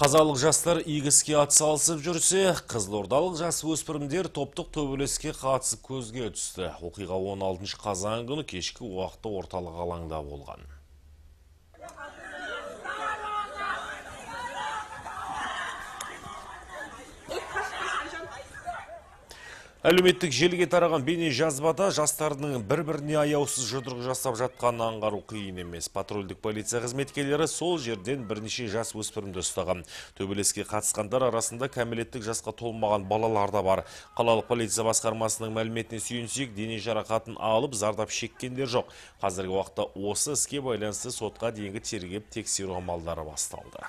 Қазалық жастар игі іске атсалысып жүрсе, жас өспірімдер топтық төбілеске қатысып көзге түсті. Оқиға 16 қазан күні кешкі уақытта орталық алаңда болған. Әлеуметтік желіге тараған бейне жазбада жастардың бір-біріне аяусыз жұдырғы жасап жатқанын аңғару қиын емес. Патрульдік полиция қызметкерлері сол жерден бірнеше жас өспірімді ұстаған. Төбелеске қатысқандар арасында кәмелеттік жасқа толмаған балаларда бар. Қалалық полиция басқармасының мәліметіне сүйенсек, дене жарақатын алып зардап шеккендер жоқ. Қазіргі уақытта осы іске байланысты сотқа дейінгі тергеп тексеру амалдары басталды.